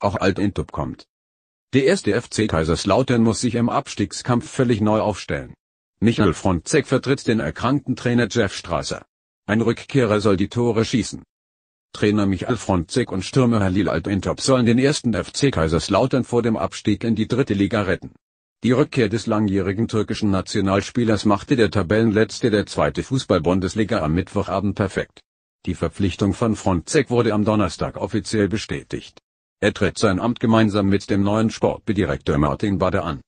auch Altintop kommt. Der erste FC Kaiserslautern muss sich im Abstiegskampf völlig neu aufstellen. Michael Frontzek vertritt den erkrankten Trainer Jeff Strasser. Ein Rückkehrer soll die Tore schießen. Trainer Michael Frontzek und Stürmer Halil Altintop sollen den ersten FC Kaiserslautern vor dem Abstieg in die dritte Liga retten. Die Rückkehr des langjährigen türkischen Nationalspielers machte der Tabellenletzte der zweite Fußball-Bundesliga am Mittwochabend perfekt. Die Verpflichtung von Frontzek wurde am Donnerstag offiziell bestätigt. Er tritt sein Amt gemeinsam mit dem neuen Sportdirektor Martin Bader an.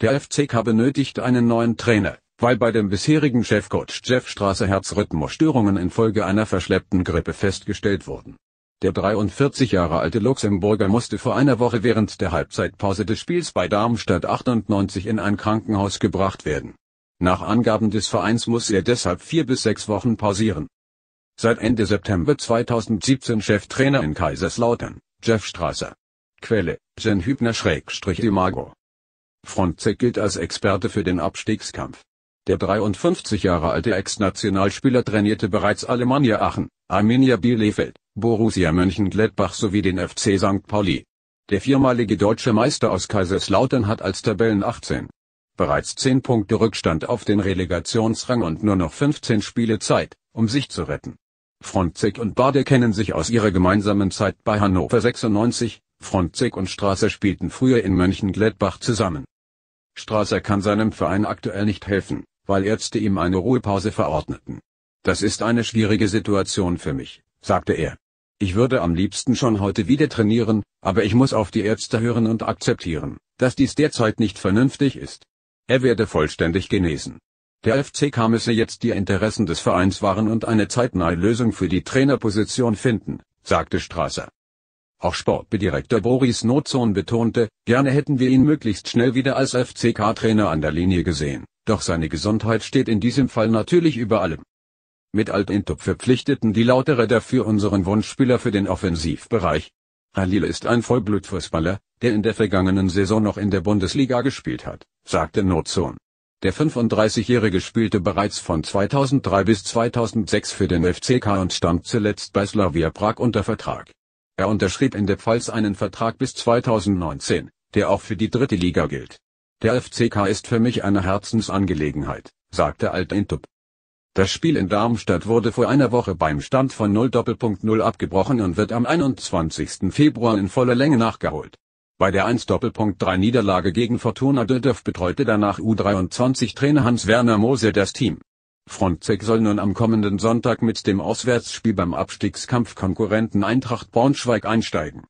Der FCK benötigt einen neuen Trainer, weil bei dem bisherigen Chefcoach Jeff Strasser Herzrhythmusstörungen infolge einer verschleppten Grippe festgestellt wurden. Der 43 Jahre alte Luxemburger musste vor einer Woche während der Halbzeitpause des Spiels bei Darmstadt 98 in ein Krankenhaus gebracht werden. Nach Angaben des Vereins muss er deshalb vier bis sechs Wochen pausieren. Seit Ende September 2017 Cheftrainer in Kaiserslautern. Jeff Strasser. Quelle, Jen Hübner-Imago. Frontzek gilt als Experte für den Abstiegskampf. Der 53 Jahre alte Ex-Nationalspieler trainierte bereits Alemannia Aachen, Arminia Bielefeld, Borussia Mönchengladbach sowie den FC St. Pauli. Der viermalige deutsche Meister aus Kaiserslautern hat als Tabellen 18 bereits 10 Punkte Rückstand auf den Relegationsrang und nur noch 15 Spiele Zeit, um sich zu retten. Frontzig und Bade kennen sich aus ihrer gemeinsamen Zeit bei Hannover 96, Frontzig und Strasser spielten früher in Mönchengladbach zusammen. Strasser kann seinem Verein aktuell nicht helfen, weil Ärzte ihm eine Ruhepause verordneten. Das ist eine schwierige Situation für mich, sagte er. Ich würde am liebsten schon heute wieder trainieren, aber ich muss auf die Ärzte hören und akzeptieren, dass dies derzeit nicht vernünftig ist. Er werde vollständig genesen. Der FCK müsse jetzt die Interessen des Vereins wahren und eine zeitnahe Lösung für die Trainerposition finden, sagte Strasser. Auch Sportbedirektor Boris Notzon betonte, gerne hätten wir ihn möglichst schnell wieder als FCK-Trainer an der Linie gesehen, doch seine Gesundheit steht in diesem Fall natürlich über allem. Mit Altintop verpflichteten die Lauterer dafür unseren Wunschspieler für den Offensivbereich. Halil ist ein Vollblutfußballer, der in der vergangenen Saison noch in der Bundesliga gespielt hat, sagte Notzon. Der 35-Jährige spielte bereits von 2003 bis 2006 für den FCK und stand zuletzt bei Slavia Prag unter Vertrag. Er unterschrieb in der Pfalz einen Vertrag bis 2019, der auch für die dritte Liga gilt. Der FCK ist für mich eine Herzensangelegenheit, sagte Altintup. Das Spiel in Darmstadt wurde vor einer Woche beim Stand von 0,0 abgebrochen und wird am 21. Februar in voller Länge nachgeholt. Bei der 1-3 Niederlage gegen Fortuna Düsseldorf betreute danach U23-Trainer Hans-Werner Mose das Team. Frontzek soll nun am kommenden Sonntag mit dem Auswärtsspiel beim Abstiegskampfkonkurrenten Eintracht Braunschweig einsteigen